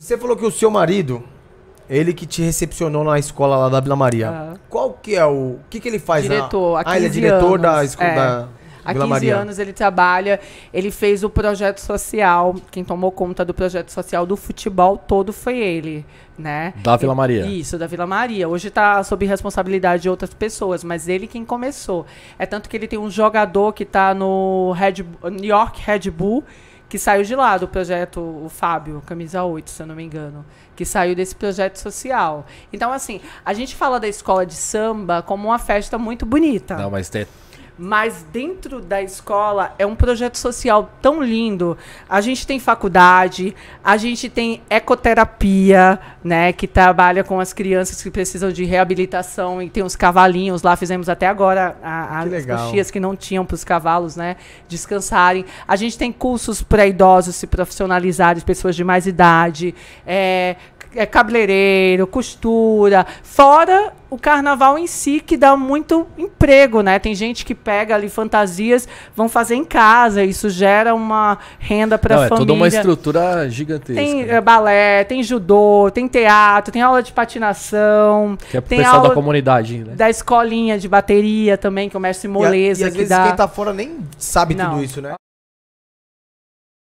Você falou que o seu marido, ele que te recepcionou na escola lá da Vila Maria. Qual que é o. O que, que ele faz Diretor, na... há 15 Ah, ele é diretor anos. da escola. É. Da... Há Vila 15 Maria. anos ele trabalha, ele fez o projeto social, quem tomou conta do projeto social do futebol todo foi ele, né? Da Vila Maria. Isso, da Vila Maria. Hoje está sob responsabilidade de outras pessoas, mas ele quem começou. É tanto que ele tem um jogador que está no Red, New York Red Bull, que saiu de lá do projeto, o Fábio, Camisa 8, se eu não me engano, que saiu desse projeto social. Então, assim, a gente fala da escola de samba como uma festa muito bonita. Não, mas tem, mas dentro da escola é um projeto social tão lindo. A gente tem faculdade, a gente tem ecoterapia, né, que trabalha com as crianças que precisam de reabilitação e tem os cavalinhos lá, fizemos até agora a, a, que as coxias que não tinham para os cavalos, né, descansarem. A gente tem cursos para idosos se profissionalizarem, pessoas de mais idade. É, é cabeleireiro, costura, fora o carnaval em si, que dá muito emprego, né? Tem gente que pega ali fantasias, vão fazer em casa, isso gera uma renda para a família. É toda uma estrutura gigantesca. Tem é, balé, tem judô, tem teatro, tem aula de patinação. Que é pro tem pessoal aula da comunidade, né? Da escolinha de bateria também, que o mestre Moleza e, a, e às que vezes dá. quem tá fora nem sabe Não. tudo isso, né?